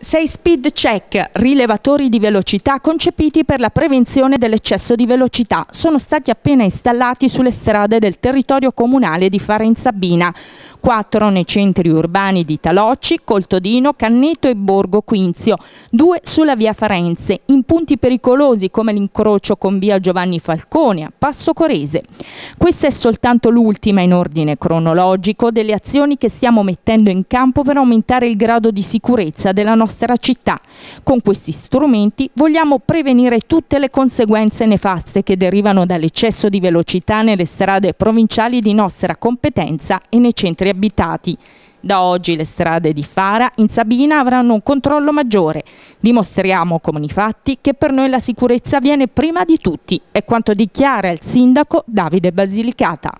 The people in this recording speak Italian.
Sei speed check, rilevatori di velocità concepiti per la prevenzione dell'eccesso di velocità, sono stati appena installati sulle strade del territorio comunale di Farenzabina, quattro nei centri urbani di Talocci, Coltodino, Canneto e Borgo Quinzio, due sulla via Farenze, in punti pericolosi come l'incrocio con via Giovanni Falcone a Passo Corese. Questa è soltanto l'ultima in ordine cronologico delle azioni che stiamo mettendo in campo per aumentare il grado di sicurezza della nostra nostra città. Con questi strumenti vogliamo prevenire tutte le conseguenze nefaste che derivano dall'eccesso di velocità nelle strade provinciali di nostra competenza e nei centri abitati. Da oggi le strade di Fara in Sabina avranno un controllo maggiore. Dimostriamo con i fatti che per noi la sicurezza viene prima di tutti, è quanto dichiara il sindaco Davide Basilicata.